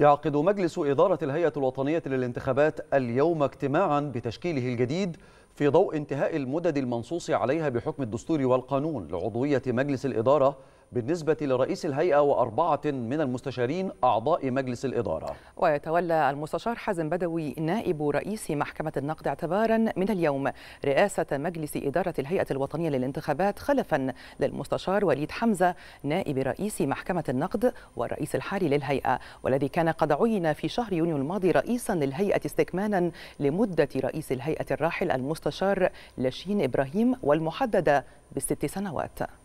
يعقد مجلس إدارة الهيئة الوطنية للانتخابات اليوم اجتماعا بتشكيله الجديد في ضوء انتهاء المدد المنصوص عليها بحكم الدستور والقانون لعضوية مجلس الإدارة بالنسبة لرئيس الهيئة وأربعة من المستشارين أعضاء مجلس الإدارة ويتولى المستشار حازم بدوي نائب رئيس محكمة النقد اعتبارا من اليوم رئاسة مجلس إدارة الهيئة الوطنية للانتخابات خلفا للمستشار وليد حمزة نائب رئيس محكمة النقد والرئيس الحالي للهيئة والذي كان قد عين في شهر يونيو الماضي رئيسا للهيئة استكمالا لمدة رئيس الهيئة الراحل المستشار لشين إبراهيم والمحددة بالست سنوات